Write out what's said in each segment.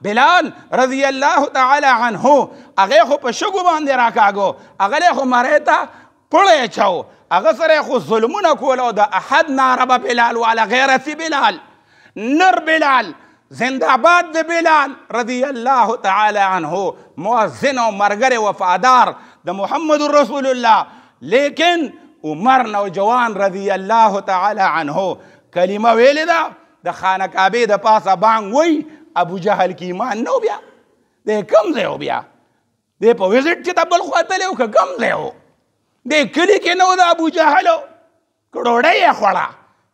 بلال رضی اللہ تعالی عنہ هغه خو شگو شګو راکا گو هغه خو مریتا پړې چاو هغه سره خو ظلمون کولو دا احد نارب بلال والا غیرت بلال نر بلال زنده‌باد د بلال رضی اللہ تعالی عنہ موزن و مرگر وفادار دا محمد رسول اللہ لیکن عمر نوجوان رضی اللہ تعالی عنہ کلمه ویلی دا دا خانه کعبه د پاسه بانګ وی ابو جهل کې ایمان نو بیا د کم ځای بیا د په وزټ کې د بل خوا تللی که کم ځای و د کلي کې نه و د ابو جهل ډوډۍ یې خوړه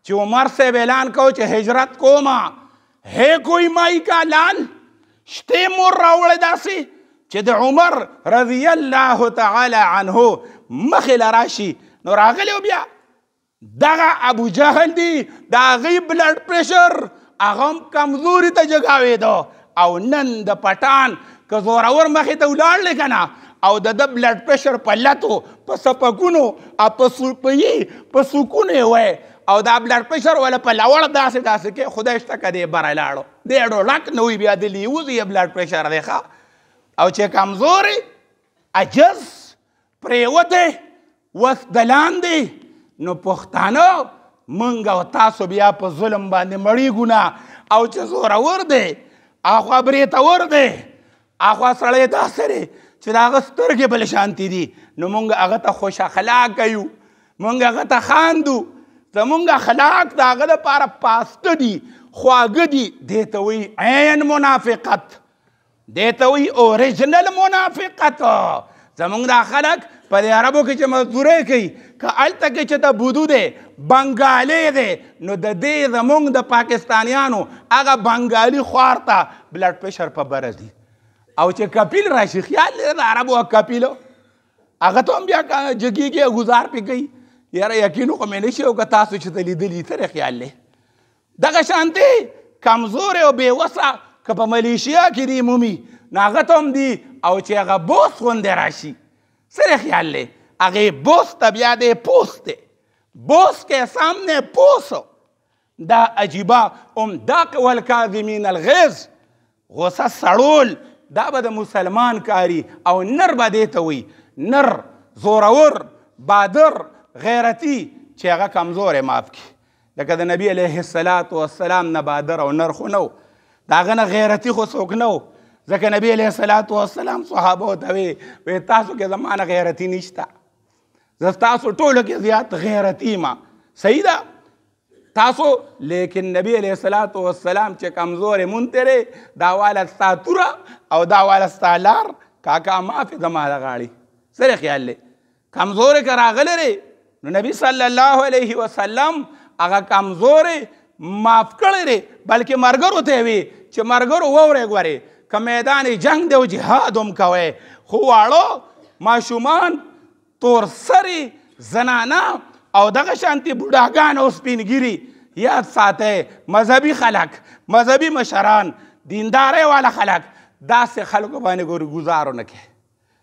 چې عمر صاحب اعلان کو چې هجرت کوما هې کوئی مای کا لال شته مور راوړې داسې چې د عمر رضی الله تعالی عنه مخې لراشي نو راغلی بیا دغه ابو جهل دی د هغې بلډ پریشر اغم کمزوري ته جګاوې دو او نن د پټان که زورور مخې ته ولاړ لکنه او د د بلډ پرشر په لتو په سپکونو او په سپیې په سکونه وای او دا بلډ پرشر ولا په لوړ داسې داسې کې خدای شته کده بره لاړو دی ډو لک نوې بیا د لیوز یې بلډ پرشر دی ښا او چې کمزوري عجز پریوته وخت دلاندې نو پښتانه منګ او تاسو بیا په ظلم باندې مړی ګونه او چې زوره ور دی اخوا برې ته ور دی اخوا سړی دا سره چې دا هغه سترګې بل شانتی دي نو مونږ هغه ته خوش اخلاق یو مونږ هغه ته خاندو زمونږ اخلاق د هغه لپاره پاسته دي خواږه دي دې ته وایي عین منافقت دې ته وایي اوریجنل منافقت زمونږ دا خلک په دې عربو کې چې مزدورۍ کوي که هلته کې چې د بودو دی بنګالی دی نو د دې زمونږ د پاکستانیانو هغه بنګالي خوار ته بلډ پریشر په بره ځي او چې کپیل راشي خیال لري د عربو کپیلو هغه ته هم بیا جګېږي او ګزار پې کوي یاره یقین خو مې نه شي او که تاسو چې د لیدلي ترې خیال دی دغه شانتې کمزورې او بې وسه که په ملیشیا کې دی مومي ناغه تم دی او چې هغه بوس غونډه راشي سره خیال لې هغه بوس ته بیا دې پوسته بوس کې سامنے پوسو دا عجیبا ام دا کول کاظمین الغیظ غصه سړول دا به د مسلمان کاری او نر به دې ته وي نر زورور بادر غیرتی چې هغه کمزورې معاف کی لکه د نبی علیه السلام نه بادر او نر خو نو دا غنه غیرتی خو څوک نه ځکه نبی علیه الصلاۃ والسلام صحابه ته وی وې تاسو کې زمانه غیرتی نشته زه تاسو ټولو کې زیات غیرتی ما صحیح ده تاسو لیکن نبی علیه الصلاۃ والسلام چې کمزور مونتره دا والا ساتوره او دا والا سالار کاکا معافي زماله غاړي سره خیال لې کمزور کراغله ری نو نبی صلی الله علیه وسلم هغه کمزور معاف کړی ری بلکې مرګر وته وی چې مرګر وورې غوري که میدان جنگ دی او جهاد هم کوئ خو واړو ماشومان تور سری زنانه او دغه شانتي بوډاګان او سپینګیری یاد ساته مذهبي خلک مذهبي مشران دینداري والا خلک داسې خلکو باندې ګور گزارو نه کوي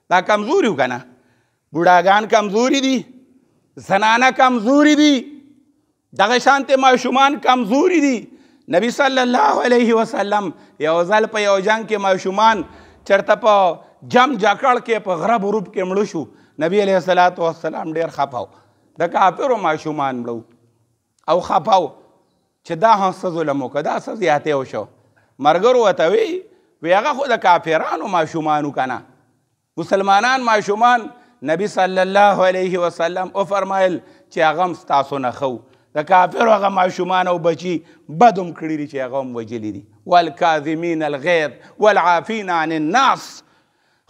دا کمزوري وکنه بوډاګان کمزوري دي زنانه کمزوري دي دغه شانتي ماشومان کمزوري دي نبی صلی الله علیه وسلم یو ځل په یو جنگ کې ماشومان چرته په جم جکړ کې په غرب غروب کې مړ شو نبی علیه الصلاۃ والسلام ډیر خفاو د کافرو ماشومان مړو او خفاو چې دا هڅه ظلم وکړه دا څه زیاتې وشو مرګر وته وی وی هغه خو د کافرانو ماشومانو کنه مسلمانان ماشومان نبی صلی الله علیه وسلم او فرمایل چې هغه ستاسو نه خو د کافر هغه ماشومان او بچي بدوم کړی دي چې هغه هم وجلی دي والکاظمین الغیظ والعافین عن الناس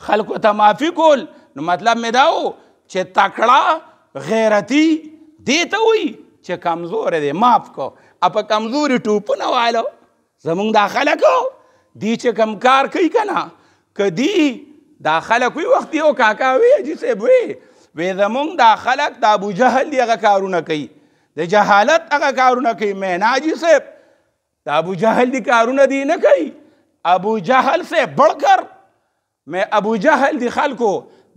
خلکو ته معافي کول نو مطلب مې دا و چې تکړه غیرتی دې ته وایي چې کمزور دی معاف کو اپا کمزوري ټوپونه والو زمونږ دا خلکو دی چې کم کار کوي کنه کدی دا خلک وی وخت یو کاکا وی چې وی وی زمونږ دا خلک د ابو جهل دغه کارونه کوي د جهالت هغه کارونه کوي میناجی صاحب د ابو جهل دی کارونه دی نه کوي ابو جهل سے بڑکر مې ابو جهل دی خلکو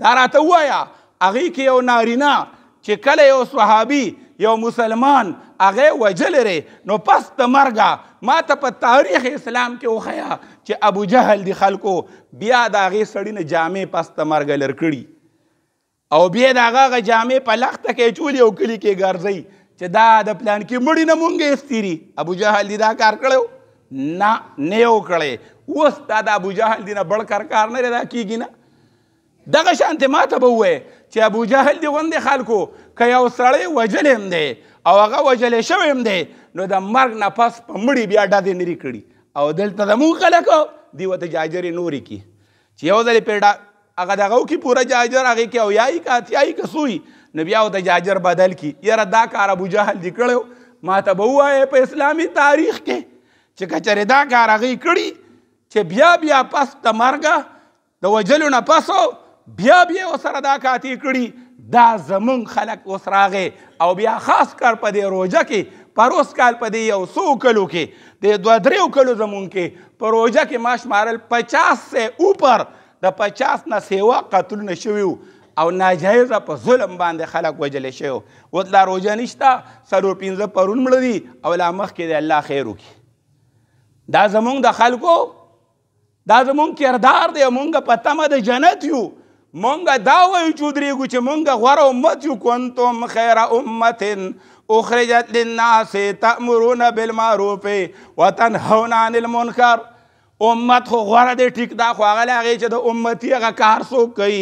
دا راته وایا هغې کې یو نارینه چې کله یو صحابي یو مسلمان هغه وجل ری نو پس د مرګه ما ته په تاریخ اسلام کې وخیا چې ابو جهل دی خلکو بیا د هغې سړي نه جامې پس د مرګه لرکړي او بیا د هغه هغه جامې په لخته کې چولې او کلي کې ګرځئ چې دا د پلان کې مړی نه مونږه استری ابو جهل دی دا کار کړو نه نه یو کړی اوس دا د ابو جهل دی نه بل کار کار نه دا کیږي نه دغه شانت ما ته به وای چې ابو جهل دی غوندې خلکو که یو سړی وجل هم دی او هغه وجل شوی هم دی نو د مرګ نه پس په مړی بیا ډاډې نری کړي او دلته زموږ خلکو دی وته جاجرې نورې کې چې یو ځلې پرې هغه دغه کې پوره جاجر هغې کې او یایي که اتیایي که سوی نو بیا د جاجر بدل کی یاره دا کار ابو جهل دی کړو ما ته به وایې په اسلامي تاریخ کې چې کچره دا کار هغې کړي چې بیا بیا پس د مرګه د وجلو نه پسو بیا بیا ورسره دا کاتې کړي دا زمون خلک اوس راغې او بیا خاص کار په دې روژه کې پروس کال په دې یو سو کلو کې د دوه دریو کلو زمون کې په روژه کې ما شمارل پچاس سے اوپر د پچاس نه سیوا قتلونه شوي وو او ناجایزه په ظلم باندې خلک وجلی شوی اوس لا روژه نشته څلور پنځه پرون مړه دي او لا مخکې د الله خیر وکړي دا زمونږ د خلکو دا زمونږ کردار دی مونږ په تمه د جنت یو مونږ دا وایو چې درېږو چې مونږ غوره امت یو کنتم خیره امت اخرجت للناس تأمرون بالمعروف وتنهون عن المنکر امت خو غوره دی ټیک دا خو هغه هغې چې د امتی هغه کار څوک کوي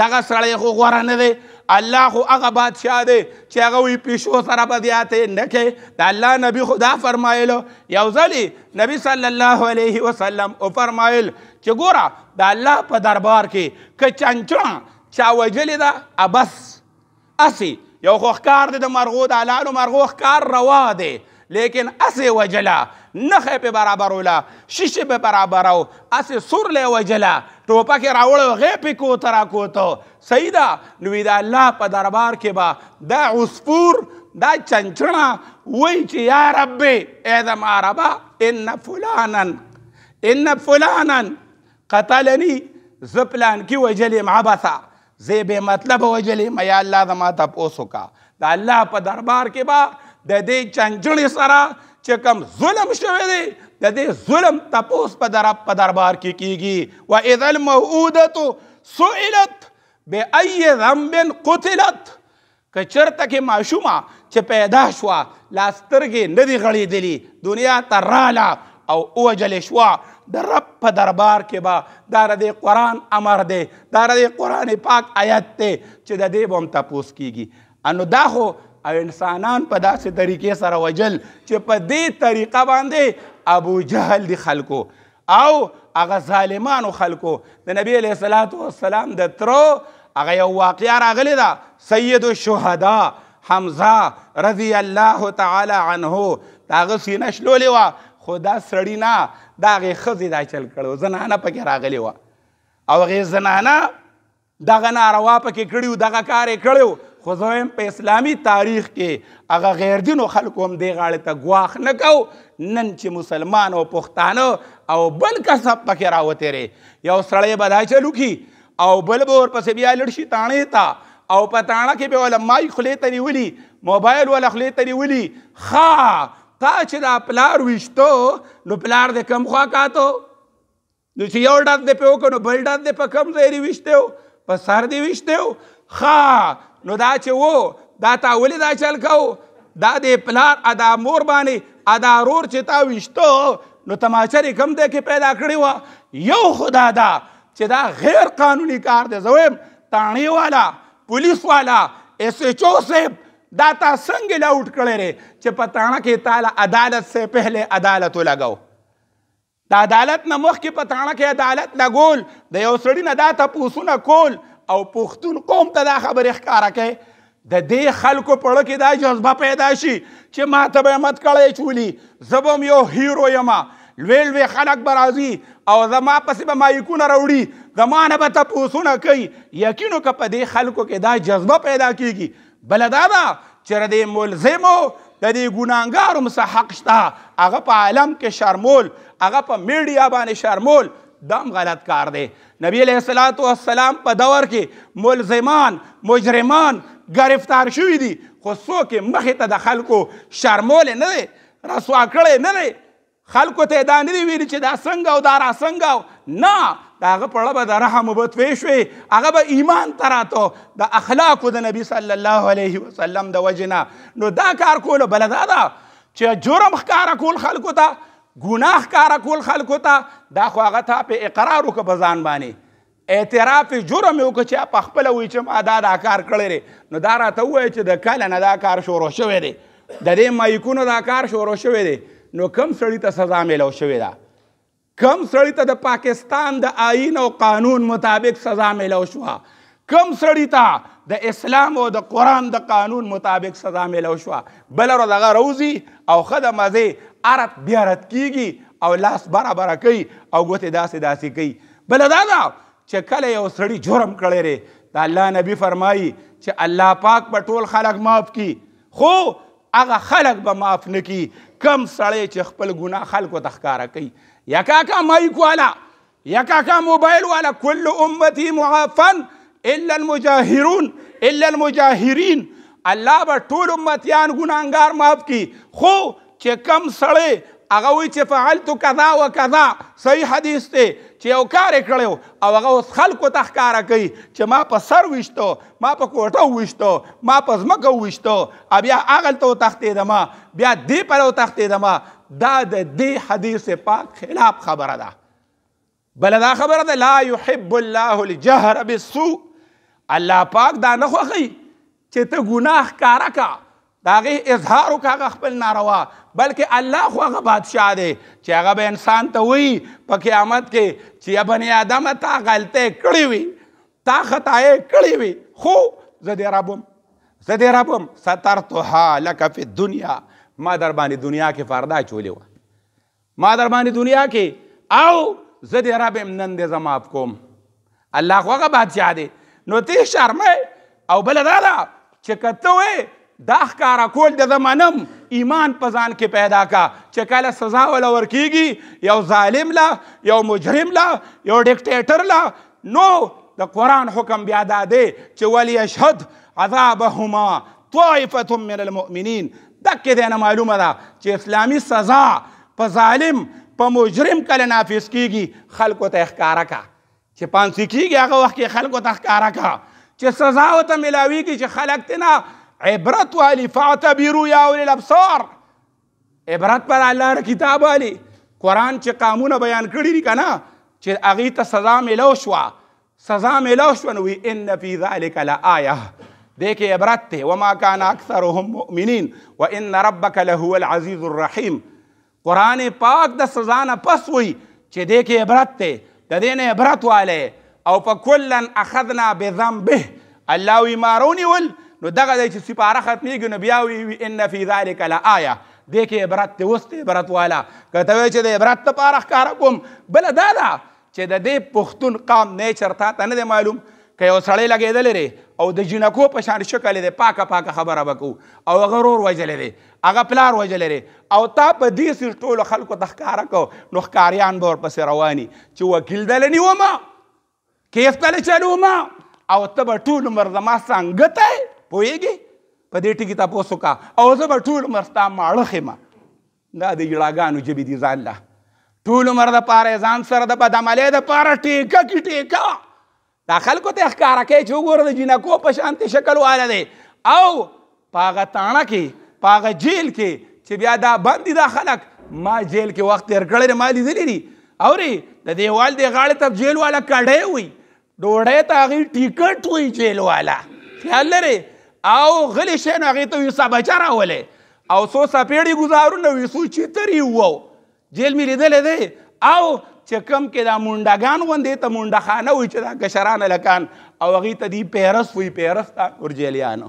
دغه سړی خو غوره نه دی الله خو هغه بادشاه دی چې هغه وی پیشو سره به زیاتې نه کوي د الله نبی خو دا فرمایلو یو ځلې نبی صلی الله علیه وسلم وفرمایل چې ګوره د الله په دربار کې که چنچړه چا وجلې ده بس اسې یو خو ښکار دی د مرغو د حلالو مرغو ښکار روا دی لیکن اسې وجله نخه په برابر ولا شیشه په برابر او اسه سور له وجلا ټوپک راوړ غې کو ترا کو ته سیدا نو دا الله په دربار کې با دا عصفور دا چنچنا وای چې یا رب اذا ما ربا ان فلانا ان فلانا قتلني زپلان کې وجلې معبثا زه به مطلب وجلې ما یا الله زما تاسو کا دا الله په دربار کې با د دې چنچړې سره چې کم ظلم شوی دی د دې ظلم تپوس په در په دربار کې کیږي و اذا الموعوده سئلت بأي ذنب قتلت که چرته کې ماشومه چې پیدا شوه لا سترګې نه دي غړېدلي دنیا ته راله او اوجلې شوه د رب په دربار کې به دا د قرآن امر دی دا د قرآن پاک آیت دی چې د دې به هم تپوس کیږي نو دا خو او انسانان په داسې طریقې سره وجل چې په دې طریقه باندې ابو جهل دی خلکو او هغه ظالمانو خلکو د نبی علیه صلات والسلام د ترو هغه یو واقعه راغلی ده سید الشهدا حمزه رضی الله تعالی عنه د هغه سینه شلولې وه خو دا سړي نه دا هغې ښځې دا چل کړی زنانه پکې راغلی وه او هغې زنانه دغه ناروا پکې کړي دغه کار یې کړی خو زم په اسلامي تاریخ کې هغه غیر دینو خلکو هم دی غاړه ته غواخ نه کو نن چې مسلمان او پښتانه او بل کسب پکې راوته ری یو سړی بدای چلو کی او بل بور پسې بیا لړشي تانه تا او پتاړه کې به علماي خلې تری ولي موبایل ول خلې تری ولي خا تا چې دا پلار وشتو نو پلار دې کم خوا کاتو نو چې یو ډات دې په وکړو بل ډات دې په کم ځای وشته په سر دې وشته خا نو دا چې وو دا تا ولې دا چل کو دا د پلار ادا مور باندې ادا رور چې تا وشتو نو تماچر کم دی کې پیدا کړی و یو خدا دا چې دا غیر قانوني کار دی زویم تانی والا پولیس والا ایس ایچ او صاحب دا تا څنګه لا وټ کړی ری چې په تاڼه کې تعالی عدالت سے پہلے عدالت لګاو د عدالت نه مخکې په تاڼه کې عدالت لګول د یو سړي نه دا تپوسونه کول او پښتون قوم ته دا خبرې ښکارا کوي د دې خلکو په اړه کې دا جذبه پیدا شي چې ما ته به مت کړی چولی زبم یو هیرو یما لوی لوی خلک به راځي او زما پسې به مایکونه راوړي زما نه به تپوسونه کوي یقین که په دې خلکو کې دا جذبه پیدا کیږي بله دا ده چې د دې ملزمو د دې ګناهګارو مسه حق شته هغه په عالم کې شرمول هغه په میډیا باندې شرمول دم غلط کار دی نبی علیہ الصلات والسلام په دور کې ملزمان مجرمان گرفتار شوی دي خو څوک مخې ته د خلکو شرمول نه دی رسوا کړی نه دی خلکو ته دا نه دی ویلي چې دا څنګه او دا را څنګه او نه د هغه په اړه به د رحم به توې شوې هغه به ایمان ته راته د اخلاقو د نبي صلی الله علیه وسلم د وجې نه نو دا کار کولو بله دا ده چې جرم ښکاره کول خلکو ته ګناه کار کول خلکو ته دا خو هغه ته په اقرار وکړه بزان باندې اعتراف جرم یو چې په خپل وی چې ما دا دا کار کړی نو دا راته وای چې د کله نه دا کار شروع شوی دی د دې مایکونو دا کار شروع شوی دی نو کم سړی ته سزا میلو شوی ده کم سړی ته د پاکستان د آئین او قانون مطابق سزا میلو شوه کم سړی ته د اسلام او د قران د قانون مطابق سزا ملو شو بل ورځ هغه روزي او خدمه مزه عرب بیا رد کیږي او لاس برابره کوي او ګوتې داسې داسې کوي بله دا ده چې کله یو سړي جرم کړی دی د الله نبی فرمایي چې الله پاک به ټول خلک معاف کي خو هغه خلک به معاف نه کي کم سړی چې خپل ګناه خلکو ته ښکاره کوي یا کاکا مایک والا یا کاکا موبایل والا کل امتی معافا الا المجاهرون الا المجاهرین الله به ټول امتیان ګناهګار معاف کړي خو چې کم سړی هغه وی چې فعلت کذا و کذا صحیح حدیث دی چې یو کار کړو او هغه اوس خلکو ته ښکارا کوي چې ما په سر وشتو ما په کوټه وشتو ما په ځمکه وشتو بیا هغه ته تختې ما بیا دې پر تختې ما دا د دې حدیث پاک خلاف خبره ده بل دا خبره ده لا يحب الله الجهر بالسوء الله پاک دا نه خوښي چې ته ګناه کارا کا داغه اظهار وکړه خپل ناروا بلکې الله خو هغه بادشاہ دی چې هغه به انسان ته وی په قیامت کې چې بنی آدم تا غلطه کړی وي تا خطا یې کړی وي خو زه دې ربم زه دې ربم سترتها لك فی الدنیا ما در باندې دنیا کې فردا چولې و ما در باندې دنیا کې او زه دې ربم نن دې زما اپ کوم الله خو هغه بادشاہ دی نو ته شرمه او بل دا چې کته وې دا ښکارا کول د زمانم ایمان په ځان کې پیدا کا چې کله سزا ول ورکیږي یو ظالم لا یو مجرم لا یو ډیکټیټر لا نو د قران حکم بیا دا دی چې ولی یشهد عذابهما طائفه من المؤمنین دکې دینه معلومه ده چې اسلامي سزا په ظالم په مجرم کله نافذ کیږي خلکو ته ښکارا کا چې پانسی کیږي هغه وخت کې خلکو ته ښکارا کا چې سزا وته ملاویږي چې خلک تنه عبرت والی فاعتبروا یا اولی الابصار عبرت پر الله ر کتاب والی قران چه قانون بیان کړی دی کنا چې اغه ته سزا ملو شو سزا ملو شو نو ان فی ذلک لآیه دیکھے عبرت تھے وما کان اکثرهم مؤمنین وان ربک لهو العزیز الرحیم قران پاک د سزا نه پس وی چې دیکھے عبرت ته د دې عبرت والے او په کلن اخذنا بذنبه الله وی مارونی ول نو دغه دی چې سپاره ختمیږي نو بیا وی ان فی ذلک لآیه دې کې عبرت ته وست عبرت والا کته وی چې د عبرت لپاره ښکار کوم بل دا دا چې د دې پښتون قام نیچر تا ته نه معلوم که یو سړی لګېدل لري او د جنکو په شان شکل دی پاکه پاکه خبره وکړو او هغه رور وجلې دی هغه پلار وجلې دی او تا په دې سر ټولو خلکو ته ښکاره کو نو ښکاریان به ورپسې رواني چې وکیل دله نیومه کیف دله چلومه او ته به ټول عمر زما څنګه ته پوهېږي په دې ټکي تاسو کا او زه به ټول عمر ستا ماړه خېمه دا د ژړاګانو ژبې دي ځان له ټول عمر دپاره ځان سره د بدعملۍ دپاره ټیکه کې ټیکه دا خلکو ته ښکاره کوي چې وګوره د جینکو په شانتې شکل واله دی او په هغه تاڼه کې په هغه جیل کې چې بیا دا بند دا خلک ما جیل کې وخت تېر کړی دی ما لیدلی دي اورې د دیوال د غاړې ته جیل والا کډۍ وي ډوډۍ ته هغې ټیکټ وي جیل والا خیال لرئ او غلی شي نو هغې ته وي سابچه راولی او څو سپېړې ګزارونه وي څو چیترې وو جیل مې لیدلی دی او چې کم کې دا مونډاګان غوندې ته مونډاخانه وي چې دا کشران لکان او هغې ته دی پیرس وي پیرس ته ورجیلیانو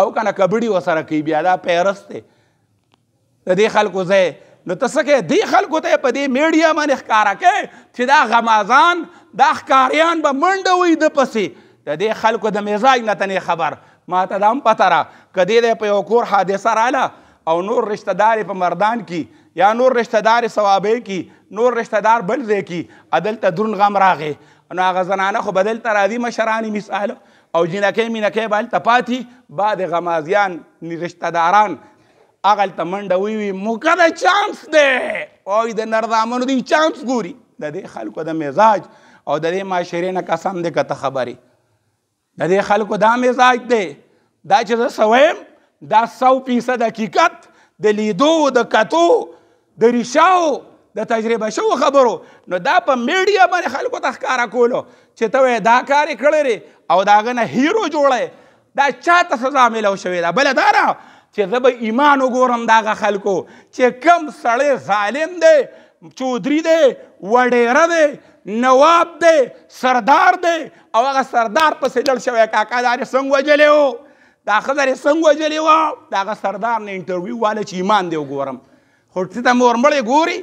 او کنه کبډي وسره کوي بیا دا پیرس دی د دې خلکو ځای نو ته څه کوې دې خلکو ته په دې میډیا باندې ښکاره کوې چې دا غمازان دا ښکاریان به منډه وي ده پسې د دې خلکو د مزاج نه ته خبر ما ته دا هم پته را که دی دی په یو کور حادثه راله او نور رشته دارې په مردان کې یا نور رشته دارې ثوابې کې نور رشته دار بل ځای کې هدلته دروند غم راغې نو هغه زنانه خو به دلته راځي مشرانې مثال او جینکې مینکې به هلته پاتې بعد غمازیان رشته داران هغه هلته منډه ویوي موکه د چانس دی وایي د نردامنو دوی چانس ګوري د دې خلکو د مزاج او د دې معاشرې نه قسم دی که ته خبرې د دې خلکو دا مزاج دی دا چې زه سویم دا سو فیصد حقیقت د لیدو د کتو د ریشاو د تجربه شو خبرو نو دا په میډیا باندې خلکو ته ښکارا کولو چې ته دا کار کړی ری او داغه نه هیرو جوړه دا چاته سزا ملو شوې ده بل دا چې زه به ایمان وګورم داغه خلکو چې کم سړی ظالم دی چودري دی وډیره دی نواب دی سردار دی او هغه سردار پسې لړ شوی کاکا دا یې څنګه وجلی و دا ښځه یې څنګه وجلې وه د هغه سردار نه انټرویو واله چې ایمان دی وګورم خو چې ته مورمړې ګوري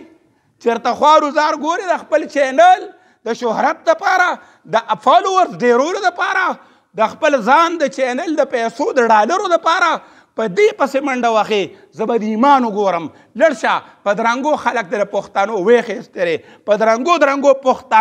چېرته خواروزار ګوري د خپل چینل د شهرت دپاره د فالوورز ډېرولو دپاره د خپل ځان د چینل د پیسو د ډالرو دپاره په دې پسې منډه واخې زه به د ایمان وګورم لړ شه په درنګو خلک د پښتانو ویښې سترې په درنګو درنګو پښتانو